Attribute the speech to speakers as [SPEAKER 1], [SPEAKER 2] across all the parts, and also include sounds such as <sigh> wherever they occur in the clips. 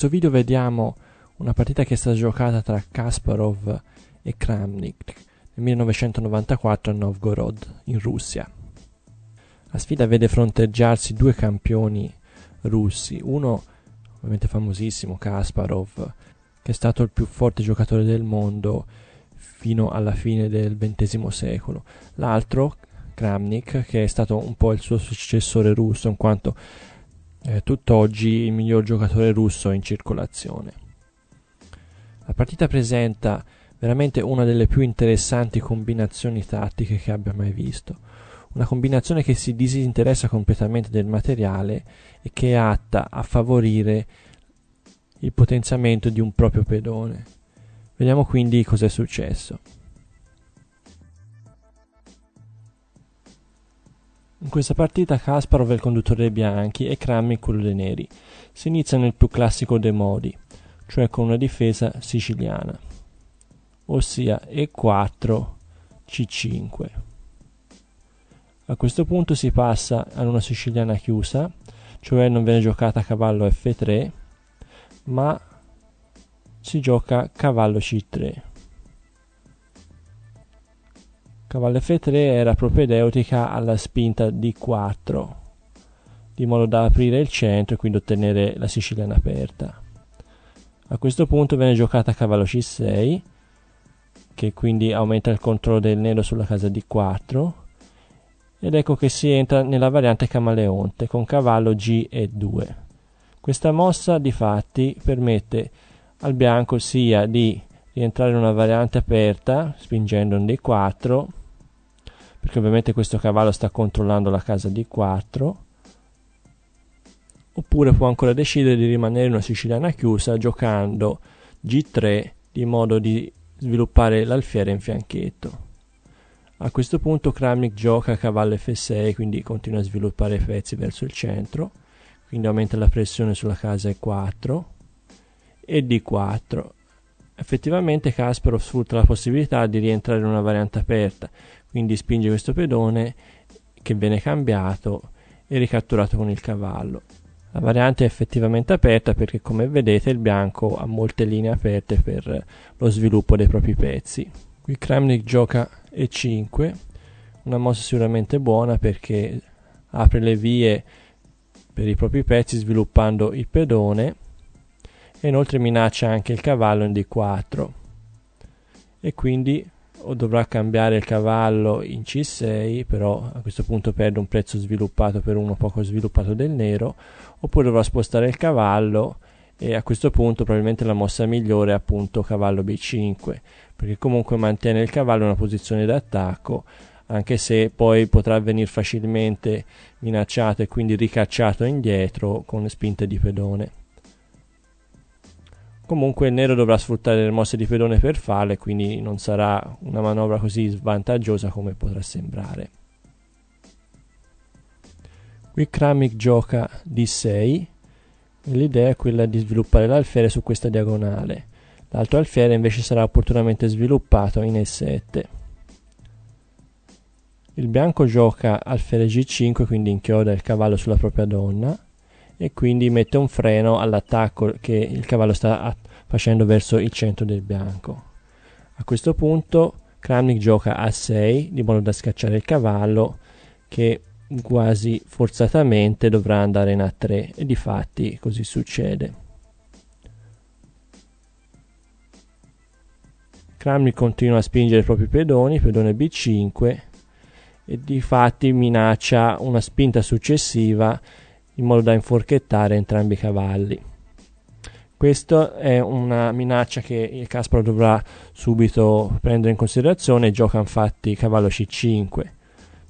[SPEAKER 1] questo video vediamo una partita che è stata giocata tra Kasparov e Kramnik nel 1994 a Novgorod, in Russia. La sfida vede fronteggiarsi due campioni russi, uno ovviamente famosissimo Kasparov, che è stato il più forte giocatore del mondo fino alla fine del XX secolo, l'altro Kramnik, che è stato un po' il suo successore russo in quanto eh, tutt'oggi il miglior giocatore russo in circolazione. La partita presenta veramente una delle più interessanti combinazioni tattiche che abbia mai visto. Una combinazione che si disinteressa completamente del materiale e che è atta a favorire il potenziamento di un proprio pedone. Vediamo quindi cos'è successo. In questa partita Kasparov è il conduttore dei bianchi e Kramnik quello dei neri. Si inizia nel più classico dei modi, cioè con una difesa siciliana, ossia E4 C5. A questo punto si passa ad una siciliana chiusa, cioè non viene giocata a cavallo F3, ma si gioca cavallo C3 Cavallo f3 era propedeutica alla spinta d4, di modo da aprire il centro e quindi ottenere la siciliana aperta. A questo punto viene giocata cavallo c6, che quindi aumenta il controllo del nero sulla casa d4, ed ecco che si entra nella variante camaleonte con cavallo g 2. Questa mossa di fatti permette al bianco sia di rientrare in una variante aperta spingendo un d4 perché ovviamente questo cavallo sta controllando la casa di 4 oppure può ancora decidere di rimanere in una siciliana chiusa giocando g3 di modo di sviluppare l'alfiere in fianchetto. A questo punto Kramnik gioca a cavallo f6, quindi continua a sviluppare i pezzi verso il centro, quindi aumenta la pressione sulla casa e4 e d4 effettivamente Kasparov sfrutta la possibilità di rientrare in una variante aperta, quindi spinge questo pedone che viene cambiato e ricatturato con il cavallo. La variante è effettivamente aperta perché come vedete il bianco ha molte linee aperte per lo sviluppo dei propri pezzi. Qui Kramnik gioca E5, una mossa sicuramente buona perché apre le vie per i propri pezzi sviluppando il pedone e inoltre minaccia anche il cavallo in D4 e quindi o dovrà cambiare il cavallo in C6 però a questo punto perde un prezzo sviluppato per uno poco sviluppato del nero oppure dovrà spostare il cavallo e a questo punto probabilmente la mossa migliore è appunto cavallo B5 perché comunque mantiene il cavallo in una posizione d'attacco anche se poi potrà venire facilmente minacciato e quindi ricacciato indietro con spinte di pedone Comunque il nero dovrà sfruttare le mosse di pedone per farle, quindi non sarà una manovra così svantaggiosa come potrà sembrare. Qui Kramik gioca D6 l'idea è quella di sviluppare l'alfiere su questa diagonale. L'altro alfiere invece sarà opportunamente sviluppato in E7. Il bianco gioca alfiere G5, quindi inchioda il cavallo sulla propria donna e quindi mette un freno all'attacco che il cavallo sta facendo verso il centro del bianco. A questo punto Kramnik gioca a 6 di modo da scacciare il cavallo che quasi forzatamente dovrà andare in A3 e di fatti così succede. Kramnik continua a spingere i propri pedoni, pedone B5 e di fatti minaccia una spinta successiva in modo da inforchettare entrambi i cavalli. Questa è una minaccia che il Kasparov dovrà subito prendere in considerazione gioca infatti cavallo c5,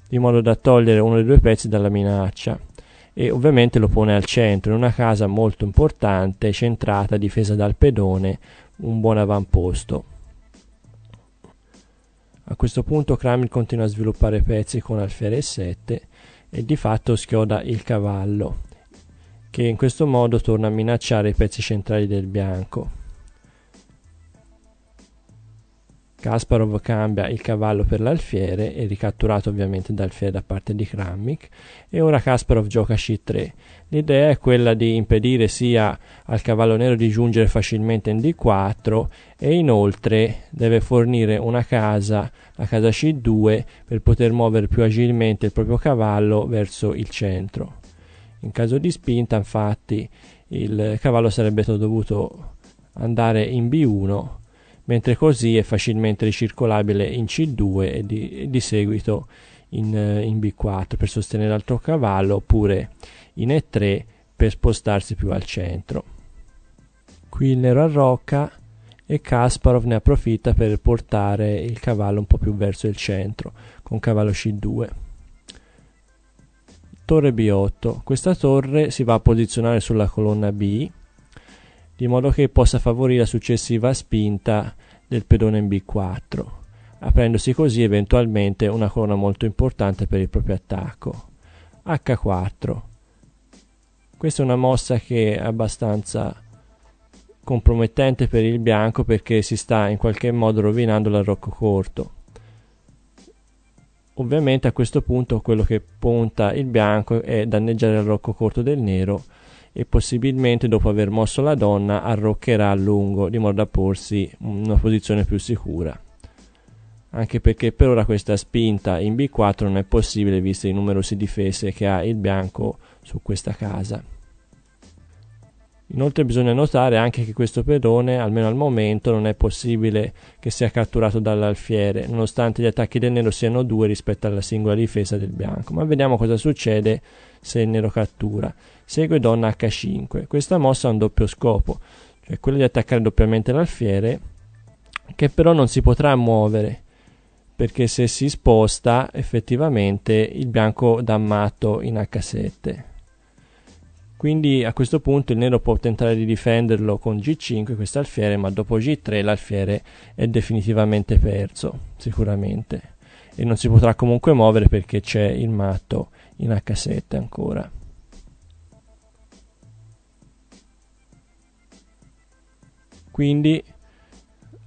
[SPEAKER 1] di modo da togliere uno dei due pezzi dalla minaccia e ovviamente lo pone al centro, in una casa molto importante, centrata, difesa dal pedone, un buon avamposto. A questo punto Kramil continua a sviluppare pezzi con alfiere e 7 e di fatto schioda il cavallo che in questo modo torna a minacciare i pezzi centrali del bianco. Kasparov cambia il cavallo per l'alfiere e ricatturato ovviamente dall'alfiere da parte di Kramnik e ora Kasparov gioca c3. L'idea è quella di impedire sia al cavallo nero di giungere facilmente in d4 e inoltre deve fornire una casa, la casa c2, per poter muovere più agilmente il proprio cavallo verso il centro. In caso di spinta, infatti, il cavallo sarebbe dovuto andare in B1, mentre così è facilmente ricircolabile in C2 e di, e di seguito in, eh, in, B4 per sostenere l'altro cavallo, oppure in E3 per spostarsi più al centro. Qui il nero arrocca e Kasparov ne approfitta per portare il cavallo un po' più verso il centro con cavallo C2 torre B8. Questa torre si va a posizionare sulla colonna B di modo che possa favorire la successiva spinta del pedone in B4, aprendosi così eventualmente una colonna molto importante per il proprio attacco. H4. Questa è una mossa che è abbastanza compromettente per il bianco perché si sta in qualche modo rovinando l'arrocco corto. Ovviamente a questo punto quello che punta il bianco è danneggiare il rocco corto del nero e possibilmente dopo aver mosso la donna arroccherà a lungo di modo da porsi in una posizione più sicura. Anche perché per ora questa spinta in B4 non è possibile viste i numerosi difese che ha il bianco su questa casa. Inoltre bisogna notare anche che questo pedone, almeno al momento, non è possibile che sia catturato dall'alfiere, nonostante gli attacchi del nero siano due rispetto alla singola difesa del bianco. Ma vediamo cosa succede se il nero cattura. Segue donna H5. Questa mossa ha un doppio scopo, cioè quello di attaccare doppiamente l'alfiere, che però non si potrà muovere, perché se si sposta effettivamente il bianco dà matto in H7 quindi a questo punto il nero può tentare di difenderlo con g5 questo alfiere ma dopo g3 l'alfiere è definitivamente perso sicuramente e non si potrà comunque muovere perché c'è il matto in h7 ancora quindi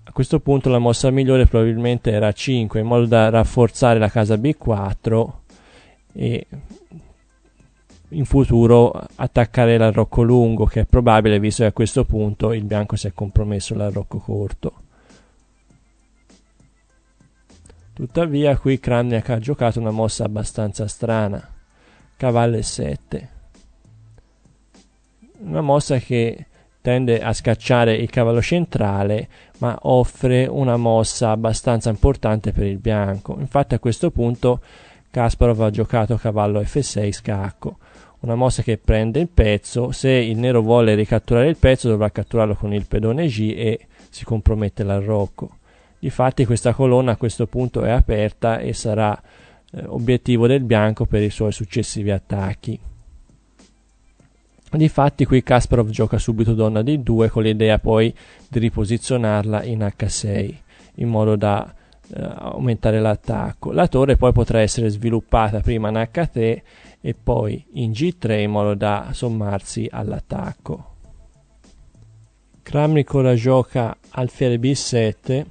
[SPEAKER 1] a questo punto la mossa migliore probabilmente era 5 in modo da rafforzare la casa b4 e in futuro attaccare l'arrocco lungo, che è probabile visto che a questo punto il bianco si è compromesso l'arrocco corto. Tuttavia qui Kramniak ha giocato una mossa abbastanza strana, cavallo e 7. Una mossa che tende a scacciare il cavallo centrale, ma offre una mossa abbastanza importante per il bianco. Infatti a questo punto Kasparov ha giocato cavallo f6 scacco, una mossa che prende il pezzo, se il nero vuole ricatturare il pezzo dovrà catturarlo con il pedone G e si compromette l'arrocco. Difatti questa colonna a questo punto è aperta e sarà eh, obiettivo del bianco per i suoi successivi attacchi. Difatti qui Kasparov gioca subito donna d 2 con l'idea poi di riposizionarla in H6 in modo da eh, aumentare l'attacco. La torre poi potrà essere sviluppata prima in H3 e poi in G3 in modo da sommarsi all'attacco. ora gioca alfiere B7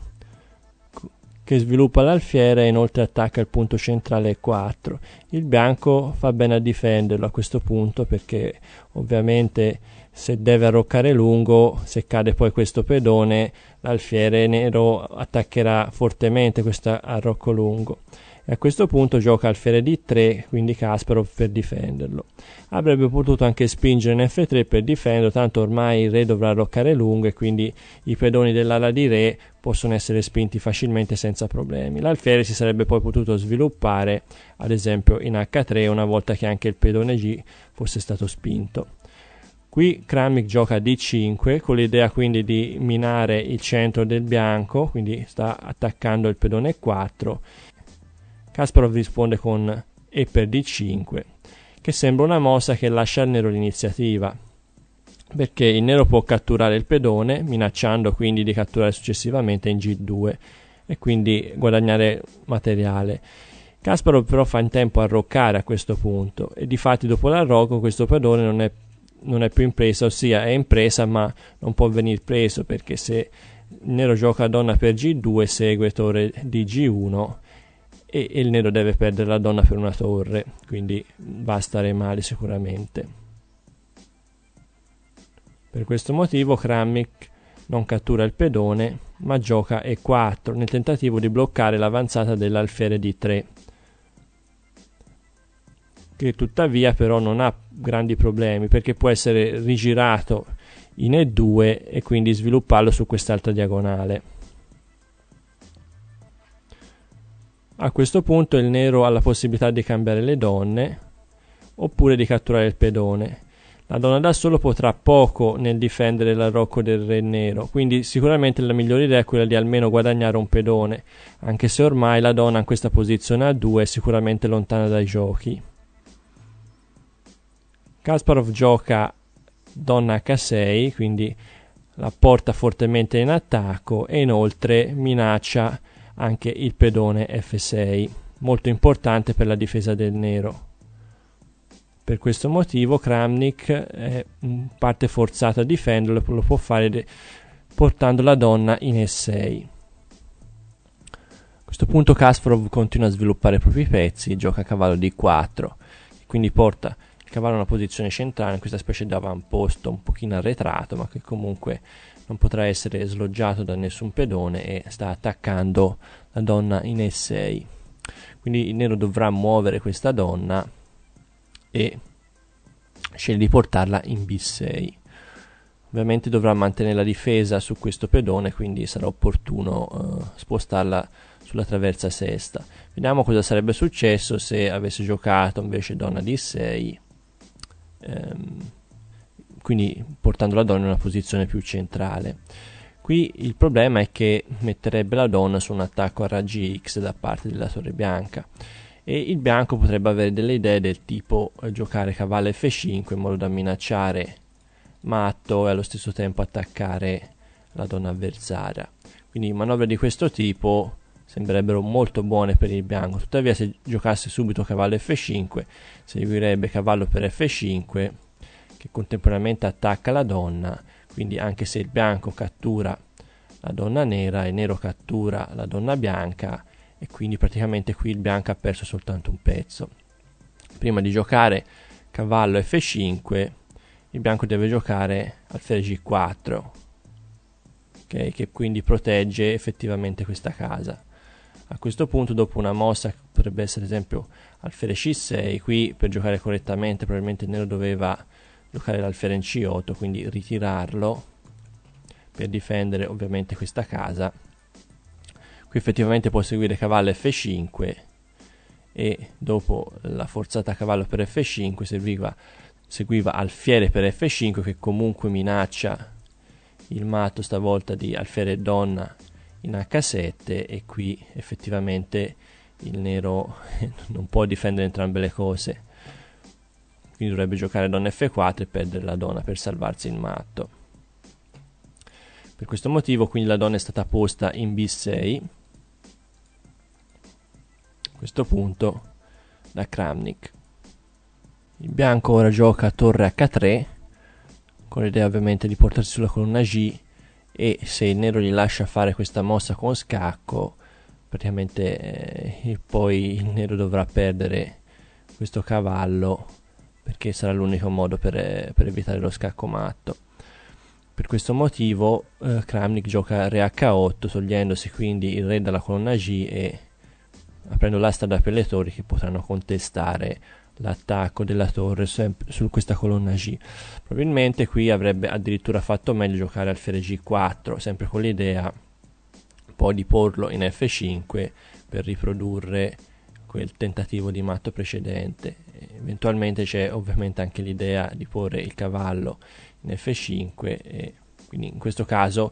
[SPEAKER 1] che sviluppa l'alfiere e inoltre attacca il punto centrale e 4. Il bianco fa bene a difenderlo a questo punto perché ovviamente se deve arroccare lungo, se cade poi questo pedone, l'alfiere nero attaccherà fortemente questo arrocco lungo. E a questo punto gioca alfiere d3, quindi Kasparov per difenderlo. Avrebbe potuto anche spingere in f3 per difenderlo, tanto ormai il re dovrà roccare lungo e quindi i pedoni dell'ala di re possono essere spinti facilmente senza problemi. L'alfiere si sarebbe poi potuto sviluppare, ad esempio in h3, una volta che anche il pedone g fosse stato spinto. Qui Kramnik gioca d5 con l'idea quindi di minare il centro del bianco, quindi sta attaccando il pedone 4 Kasparov risponde con E per D5, che sembra una mossa che lascia al nero l'iniziativa, perché il nero può catturare il pedone, minacciando quindi di catturare successivamente in G2 e quindi guadagnare materiale. Kasparov però fa in tempo a roccare a questo punto e difatti dopo l'arroco questo pedone non è, non è più in presa, ossia è in presa ma non può venire preso perché se il nero gioca donna per G2 segue torre di G1 e, e il nero deve perdere la donna per una torre, quindi va a stare male sicuramente. Per questo motivo Kramnik non cattura il pedone, ma gioca E4 nel tentativo di bloccare l'avanzata dell'alfiere d 3 che tuttavia però non ha grandi problemi perché può essere rigirato in E2 e quindi svilupparlo su quest'altra diagonale. A questo punto il nero ha la possibilità di cambiare le donne oppure di catturare il pedone. La donna da solo potrà poco nel difendere l'arrocco del re nero, quindi sicuramente la migliore idea è quella di almeno guadagnare un pedone, anche se ormai la donna in questa posizione a 2 è sicuramente lontana dai giochi. Kasparov gioca donna H6, quindi la porta fortemente in attacco e inoltre minaccia anche il pedone F6, molto importante per la difesa del nero. Per questo motivo Kramnik è in mm, parte forzato a difenderlo e lo può fare portando la donna in E6. A questo punto Kasparov continua a sviluppare i propri pezzi, gioca a cavallo D4, quindi porta il cavallo in una posizione centrale, in questa specie di avamposto un pochino arretrato, ma che comunque non potrà essere sloggiato da nessun pedone e sta attaccando la donna in E6. Quindi il nero dovrà muovere questa donna e sceglie di portarla in B6. Ovviamente dovrà mantenere la difesa su questo pedone, quindi sarà opportuno eh, spostarla sulla traversa sesta. Vediamo cosa sarebbe successo se avesse giocato invece donna D6. Ehm, quindi portando la donna in una posizione più centrale. Qui il problema è che metterebbe la donna su un attacco a raggi X da parte della Torre Bianca e il bianco potrebbe avere delle idee del tipo eh, giocare cavallo F5 in modo da minacciare matto e allo stesso tempo attaccare la donna avversaria. Quindi manovre di questo tipo sembrerebbero molto buone per il bianco, tuttavia se giocasse subito cavallo F5 seguirebbe cavallo per F5 che contemporaneamente attacca la donna, quindi anche se il bianco cattura la donna nera, il nero cattura la donna bianca e quindi praticamente qui il bianco ha perso soltanto un pezzo. Prima di giocare cavallo f5, il bianco deve giocare alfiere g4, okay? che quindi protegge effettivamente questa casa. A questo punto, dopo una mossa potrebbe essere ad esempio alfiere c6, qui per giocare correttamente probabilmente il nero doveva giocare l'alferenci 8 quindi ritirarlo per difendere ovviamente questa casa qui effettivamente può seguire cavallo f5 e dopo la forzata cavallo per f5 serviva, seguiva alfiere per f5 che comunque minaccia il matto stavolta di alfiere e donna in h7 e qui effettivamente il nero <laughs> non può difendere entrambe le cose quindi dovrebbe giocare donna f4 e perdere la donna per salvarsi il matto. Per questo motivo quindi la donna è stata posta in b6, a questo punto da Kramnik. Il bianco ora gioca torre h3, con l'idea ovviamente di portarsi sulla colonna g e se il nero gli lascia fare questa mossa con scacco, praticamente eh, poi il nero dovrà perdere questo cavallo perché sarà l'unico modo per, eh, per evitare lo scacco matto. Per questo motivo eh, Kramnik gioca re H8 togliendosi quindi il re dalla colonna G e aprendo la strada per le torri che potranno contestare l'attacco della torre sempre su questa colonna G. Probabilmente qui avrebbe addirittura fatto meglio giocare alfiere G4, sempre con l'idea poi di porlo in F5 per riprodurre quel tentativo di matto precedente. Eventualmente c'è ovviamente anche l'idea di porre il cavallo in F5 e quindi in questo caso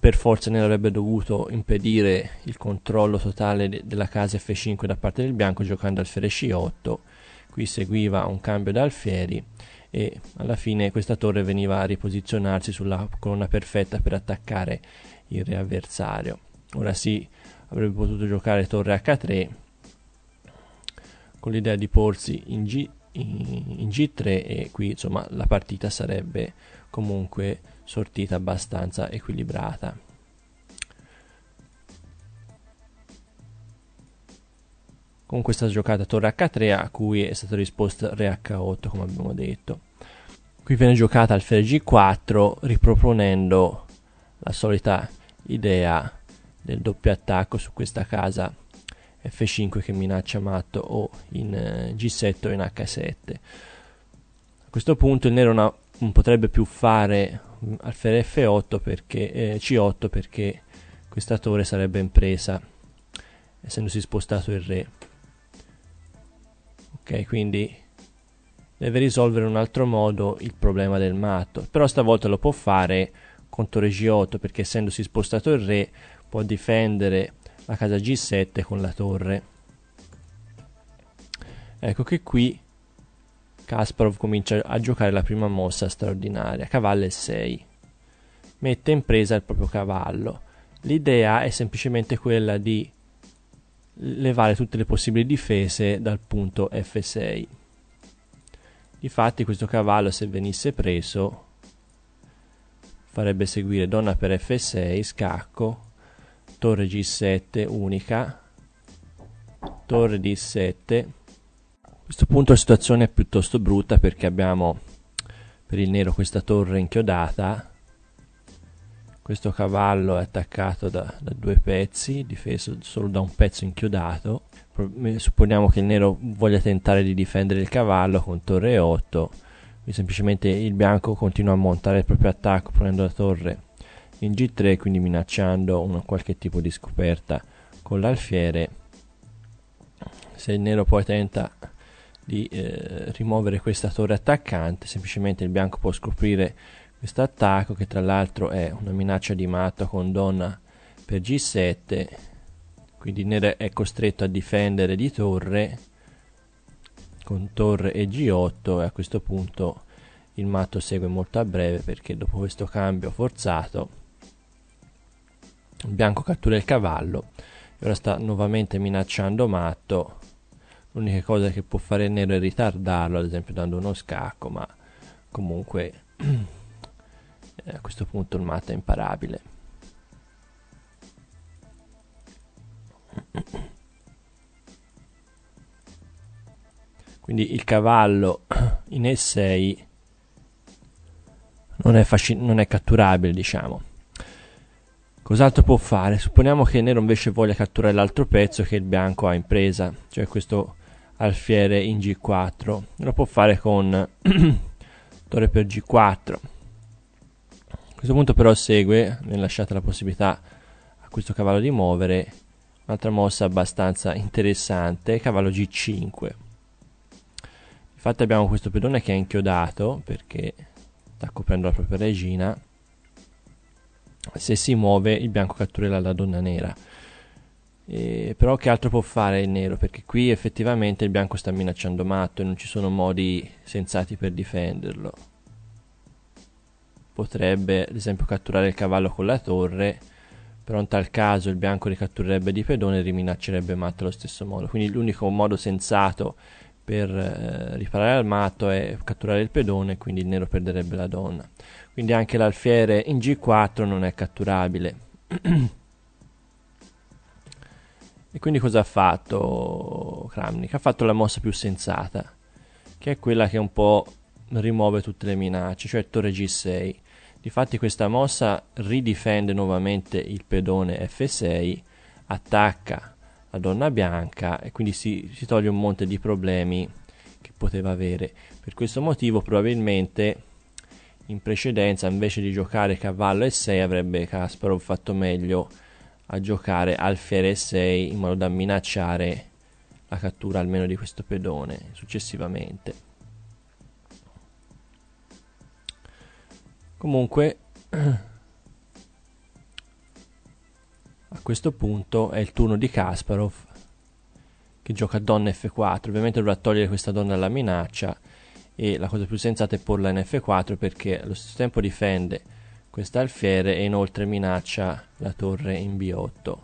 [SPEAKER 1] per forza ne avrebbe dovuto impedire il controllo totale de- della casa F5 da parte del bianco giocando alfiere C8 qui seguiva un cambio da alfieri e alla fine questa torre veniva a riposizionarsi sulla colonna perfetta per attaccare il re avversario ora sì avrebbe potuto giocare torre H3 con l'idea di porsi in, G, in, in G3 e qui insomma la partita sarebbe comunque sortita abbastanza equilibrata. Con questa giocata torre H3 a cui è stato risposto Re H8 come abbiamo detto. Qui viene giocata alfiere G4 riproponendo la solita idea del doppio attacco su questa casa F5 che minaccia matto o in eh, G7 o in H7. A questo punto il nero non, potrebbe più fare mm, alfere F8 perché, eh, C8 perché questa torre sarebbe in presa essendosi spostato il re. Ok, quindi deve risolvere in un altro modo il problema del matto, però stavolta lo può fare con torre G8 perché essendosi spostato il re può difendere la casa G7 con la torre. Ecco che qui Kasparov comincia a giocare la prima mossa straordinaria, cavallo E6. Mette in presa il proprio cavallo. L'idea è semplicemente quella di levare tutte le possibili difese dal punto F6. Difatti questo cavallo se venisse preso farebbe seguire donna per F6, scacco, torre g7 unica torre d7 a questo punto la situazione è piuttosto brutta perché abbiamo per il nero questa torre inchiodata questo cavallo è attaccato da, da, due pezzi, difeso solo da un pezzo inchiodato. Supponiamo che il nero voglia tentare di difendere il cavallo con torre 8, qui semplicemente il bianco continua a montare il proprio attacco prendendo la torre in G3 quindi minacciando un qualche tipo di scoperta con l'alfiere se il nero poi tenta di eh, rimuovere questa torre attaccante semplicemente il bianco può scoprire questo attacco che tra l'altro è una minaccia di matto con donna per G7 quindi il nero è costretto a difendere di torre con torre e G8 e a questo punto il matto segue molto a breve perché dopo questo cambio forzato Bianco cattura il cavallo e ora sta nuovamente minacciando Matto. L'unica cosa che può fare il nero è ritardarlo, ad esempio dando uno scacco, ma comunque <clears throat> eh, a questo punto il matto è imparabile. Quindi il cavallo <clears throat> in E6 non è, fasci- non è catturabile, diciamo. Cos'altro può fare? Supponiamo che il nero invece voglia catturare l'altro pezzo che il bianco ha in presa, cioè questo alfiere in g4. Lo può fare con <clears throat> torre per g4. A questo punto però segue, viene lasciata la possibilità a questo cavallo di muovere, un'altra mossa abbastanza interessante, cavallo g5. Infatti abbiamo questo pedone che è inchiodato perché sta coprendo la propria regina se si muove il bianco catturerà la donna nera. Eh, però che altro può fare il nero? Perché qui effettivamente il bianco sta minacciando matto e non ci sono modi sensati per difenderlo. Potrebbe ad esempio catturare il cavallo con la torre, però in tal caso il bianco ricatturerebbe di pedone e riminaccerebbe matto allo stesso modo. Quindi l'unico modo sensato è per eh, riparare al matto e catturare il pedone, quindi il nero perderebbe la donna. Quindi anche l'alfiere in G4 non è catturabile. <clears throat> e quindi cosa ha fatto Kramnik? Ha fatto la mossa più sensata, che è quella che un po' rimuove tutte le minacce, cioè torre G6. Difatti questa mossa ridifende nuovamente il pedone F6, attacca la donna bianca e quindi si, si toglie un monte di problemi che poteva avere. Per questo motivo probabilmente in precedenza invece di giocare cavallo e 6 avrebbe Kasparov fatto meglio a giocare alfiere e 6 in modo da minacciare la cattura almeno di questo pedone successivamente. Comunque <clears throat> A questo punto è il turno di Kasparov che gioca donna F4. Ovviamente dovrà togliere questa donna dalla minaccia e la cosa più sensata è porla in F4 perché allo stesso tempo difende questa alfiere e inoltre minaccia la torre in B8.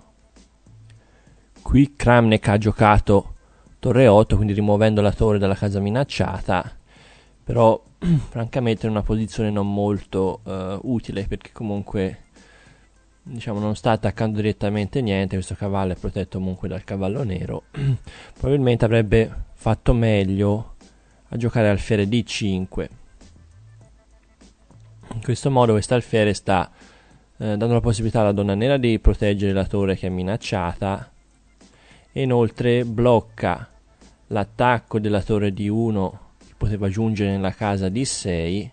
[SPEAKER 1] Qui Kramnik ha giocato torre 8, quindi rimuovendo la torre dalla casa minacciata, però <clears throat> francamente è una posizione non molto eh, utile perché comunque diciamo non sta attaccando direttamente niente questo cavallo è protetto comunque dal cavallo nero <clears throat> probabilmente avrebbe fatto meglio a giocare alfiere d5 in questo modo questa alfiere sta eh, dando la possibilità alla donna nera di proteggere la torre che è minacciata e inoltre blocca l'attacco della torre d1 che poteva giungere nella casa d6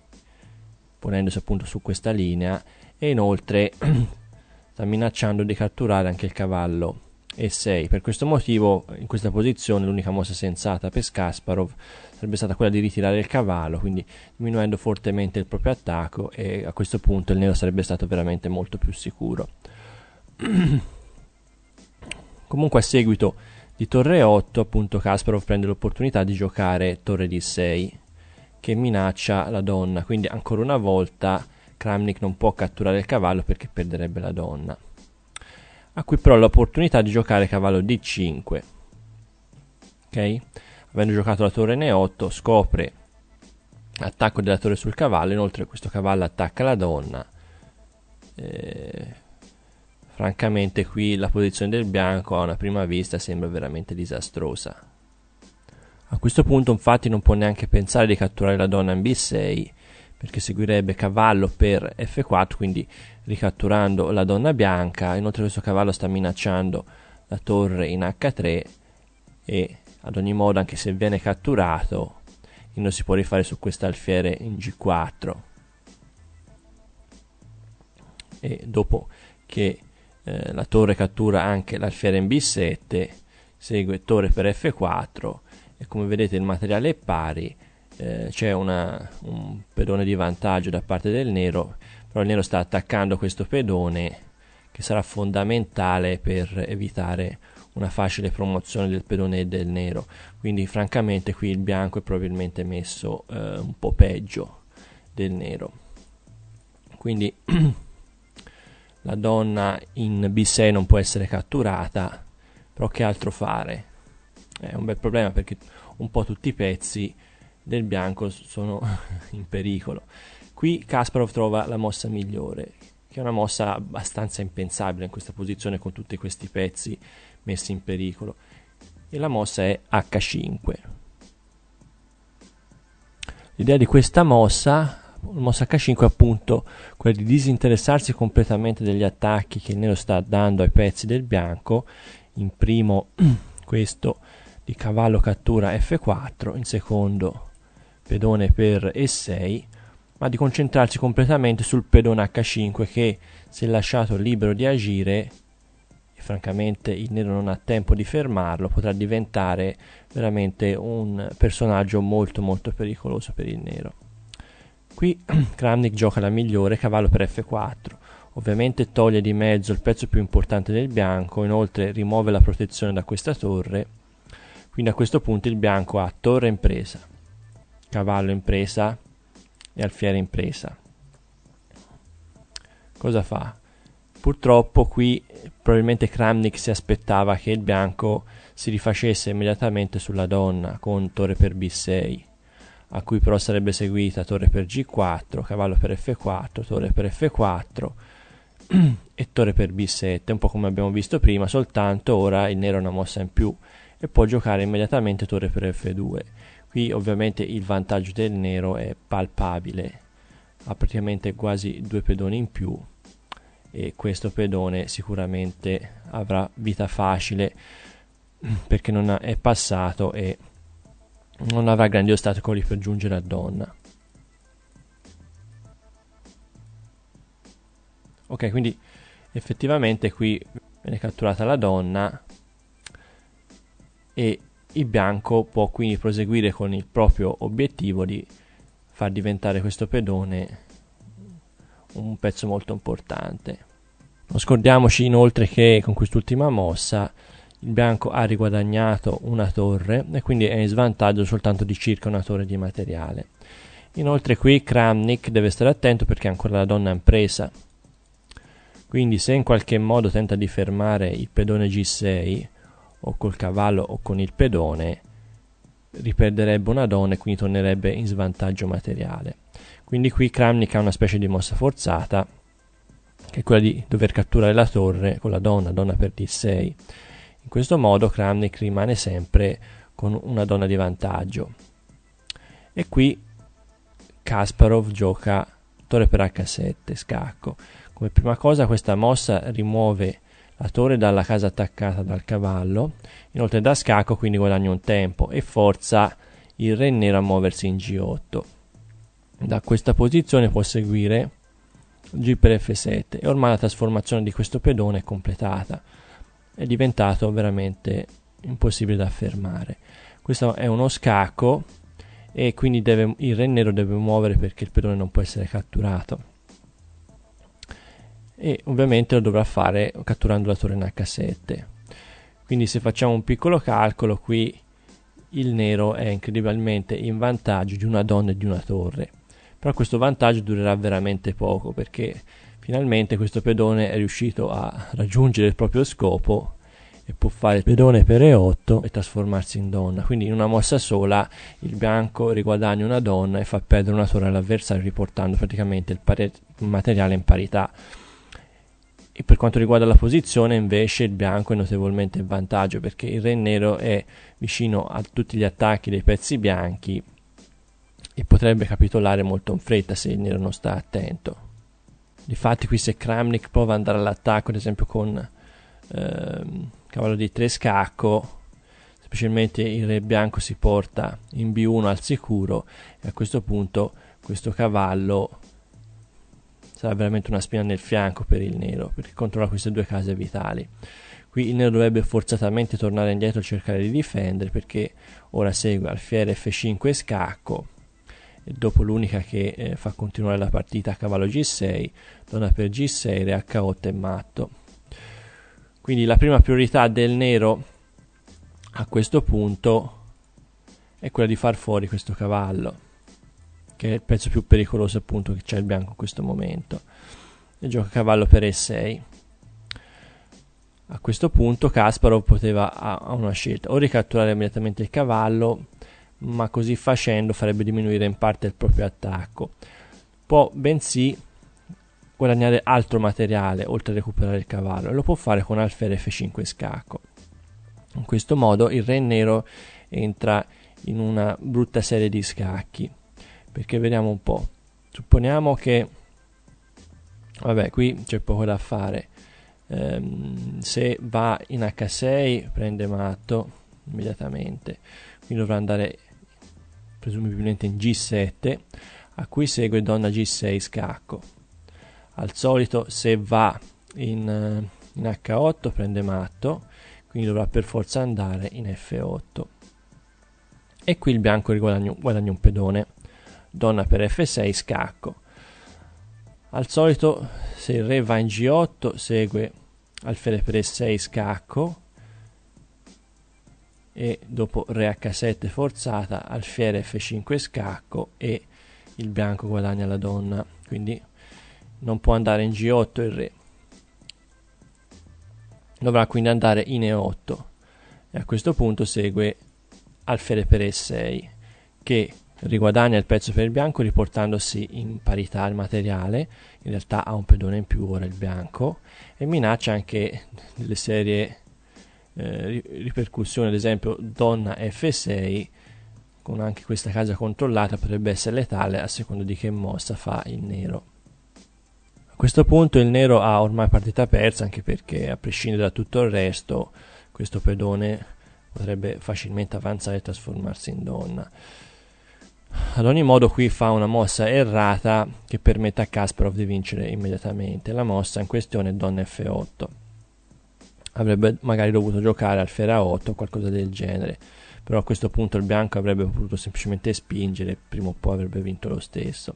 [SPEAKER 1] ponendosi appunto su questa linea e inoltre <clears throat> sta minacciando di catturare anche il cavallo e6. Per questo motivo, in questa posizione, l'unica mossa sensata per Kasparov sarebbe stata quella di ritirare il cavallo, quindi diminuendo fortemente il proprio attacco e a questo punto il nero sarebbe stato veramente molto più sicuro. <clears throat> Comunque a seguito di torre 8, appunto Kasparov prende l'opportunità di giocare torre di 6 che minaccia la donna, quindi ancora una volta Kramnik non può catturare il cavallo perché perderebbe la donna. A qui però l'opportunità di giocare cavallo d5. Ok? Avendo giocato la torre in 8 scopre attacco della torre sul cavallo, inoltre questo cavallo attacca la donna. Eh, francamente qui la posizione del bianco a una prima vista sembra veramente disastrosa. A questo punto infatti non può neanche pensare di catturare la donna in b6 perché seguirebbe cavallo per F4, quindi ricatturando la donna bianca, inoltre questo cavallo sta minacciando la torre in H3 e ad ogni modo anche se viene catturato non si può rifare su questa alfiere in G4 e dopo che eh, la torre cattura anche l'alfiere in B7 segue torre per F4 e come vedete il materiale è pari eh, c'è una, un pedone di vantaggio da parte del nero, però il nero sta attaccando questo pedone che sarà fondamentale per evitare una facile promozione del pedone e del nero. Quindi, francamente, qui il bianco è probabilmente messo eh, un po' peggio del nero. Quindi <clears throat> la donna in B6 non può essere catturata, però che altro fare? È un bel problema perché un po' tutti i pezzi del bianco sono <laughs> in pericolo. Qui Kasparov trova la mossa migliore, che è una mossa abbastanza impensabile in questa posizione con tutti questi pezzi messi in pericolo. E la mossa è H5. L'idea di questa mossa la mossa H5 è appunto quella di disinteressarsi completamente degli attacchi che il nero sta dando ai pezzi del bianco, in primo <clears throat> questo di cavallo cattura F4, in secondo pedone per E6, ma di concentrarsi completamente sul pedone H5 che se lasciato libero di agire e francamente il nero non ha tempo di fermarlo potrà diventare veramente un personaggio molto molto pericoloso per il nero. Qui <clears throat> Kramnik gioca la migliore cavallo per F4, ovviamente toglie di mezzo il pezzo più importante del bianco, inoltre rimuove la protezione da questa torre, quindi a questo punto il bianco ha torre in presa cavallo impresa e alfiere impresa. Cosa fa? Purtroppo qui probabilmente Kramnik si aspettava che il bianco si rifacesse immediatamente sulla donna con torre per b6, a cui però sarebbe seguita torre per g4, cavallo per f4, torre per f4 <clears throat> e torre per b7, un po' come abbiamo visto prima, soltanto ora il nero ha una mossa in più e può giocare immediatamente torre per f2 Qui ovviamente il vantaggio del nero è palpabile, ha praticamente quasi due pedoni in più e questo pedone sicuramente avrà vita facile <clears throat> perché non è passato e non avrà grandi ostacoli per giungere a donna. Ok, quindi effettivamente qui viene catturata la donna e il bianco può quindi proseguire con il proprio obiettivo di far diventare questo pedone un pezzo molto importante. Non scordiamoci inoltre che con quest'ultima mossa il bianco ha riguadagnato una torre e quindi è in svantaggio soltanto di circa una torre di materiale. Inoltre qui Kramnik deve stare attento perché ancora la donna è in presa. Quindi se in qualche modo tenta di fermare il pedone G6 o col cavallo o con il pedone, riperderebbe una donna e quindi tornerebbe in svantaggio materiale. Quindi qui Kramnik ha una specie di mossa forzata, che è quella di dover catturare la torre con la donna, donna per d6. In questo modo Kramnik rimane sempre con una donna di vantaggio. E qui Kasparov gioca torre per h7, scacco. Come prima cosa questa mossa rimuove la torre dalla casa attaccata dal cavallo, inoltre da scacco quindi guadagna un tempo e forza il re nero a muoversi in G8. Da questa posizione può seguire G per F7 e ormai la trasformazione di questo pedone è completata, è diventato veramente impossibile da fermare. Questo è uno scacco e quindi deve, il re nero deve muovere perché il pedone non può essere catturato e ovviamente lo dovrà fare catturando la torre in H7 quindi se facciamo un piccolo calcolo qui il nero è incredibilmente in vantaggio di una donna e di una torre però questo vantaggio durerà veramente poco perché finalmente questo pedone è riuscito a raggiungere il proprio scopo e può fare pedone per E8 e trasformarsi in donna. Quindi in una mossa sola il bianco riguadagna una donna e fa perdere una torre all'avversario riportando praticamente il, pare- il materiale in parità. E per quanto riguarda la posizione, invece, il bianco è notevolmente in vantaggio perché il re nero è vicino a tutti gli attacchi dei pezzi bianchi e potrebbe capitolare molto in fretta se il nero non sta attento. Difatti, qui se Kramnik prova ad andare all'attacco, ad esempio, con ehm, cavallo di 3 scacco, specialmente il re bianco si porta in B1 al sicuro e a questo punto questo cavallo sarà veramente una spina nel fianco per il nero perché controlla queste due case vitali. Qui il nero dovrebbe forzatamente tornare indietro e cercare di difendere perché ora segue alfiere F5 e scacco. E dopo l'unica che eh, fa continuare la partita a cavallo G6, donna per G6, re H8 e matto. Quindi la prima priorità del nero a questo punto è quella di far fuori questo cavallo che è il pezzo più pericoloso appunto che c'è il bianco in questo momento e gioca cavallo per E6 a questo punto Kasparov poteva ha una scelta o ricatturare immediatamente il cavallo ma così facendo farebbe diminuire in parte il proprio attacco può bensì guadagnare altro materiale oltre a recuperare il cavallo e lo può fare con alfere F5 scacco in questo modo il re nero entra in una brutta serie di scacchi perché vediamo un po'. Supponiamo che, vabbè, qui c'è poco da fare. Ehm, se va in H6 prende matto immediatamente, quindi dovrà andare presumibilmente in G7, a cui segue donna G6 scacco. Al solito se va in, eh, in H8 prende matto, quindi dovrà per forza andare in F8. E qui il bianco guadagna un pedone donna per f6 scacco. Al solito se il re va in g8 segue alfere per e6 scacco e dopo re h7 forzata alfiere f5 scacco e il bianco guadagna la donna quindi non può andare in g8 il re dovrà quindi andare in e8 e a questo punto segue alfere per e6 che Riguadagna il pezzo per il bianco riportandosi in parità al materiale, in realtà ha un pedone in più ora il bianco, e minaccia anche delle serie eh, ripercussioni, ad esempio donna F6, con anche questa casa controllata potrebbe essere letale a seconda di che mossa fa il nero. A questo punto il nero ha ormai partita persa, anche perché a prescindere da tutto il resto, questo pedone potrebbe facilmente avanzare e trasformarsi in donna. Ad ogni modo qui fa una mossa errata che permette a Kasparov di vincere immediatamente. La mossa in questione è donna F8. Avrebbe magari dovuto giocare alfera 8 o qualcosa del genere, però a questo punto il bianco avrebbe potuto semplicemente spingere e prima o poi avrebbe vinto lo stesso.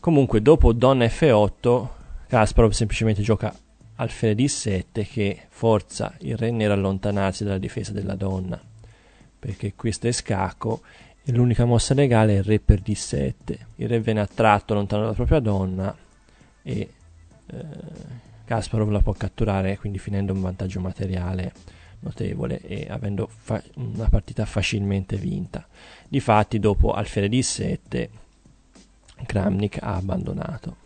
[SPEAKER 1] Comunque dopo donna F8 Kasparov semplicemente gioca alfere D7 che forza il re nero a allontanarsi dalla difesa della donna perché questo è scacco e l'unica mossa legale è il re per D7. Il re viene attratto lontano dalla propria donna e eh, Kasparov la può catturare, quindi finendo un vantaggio materiale notevole e avendo fa- una partita facilmente vinta. Difatti, dopo alfiere D7, Kramnik ha abbandonato.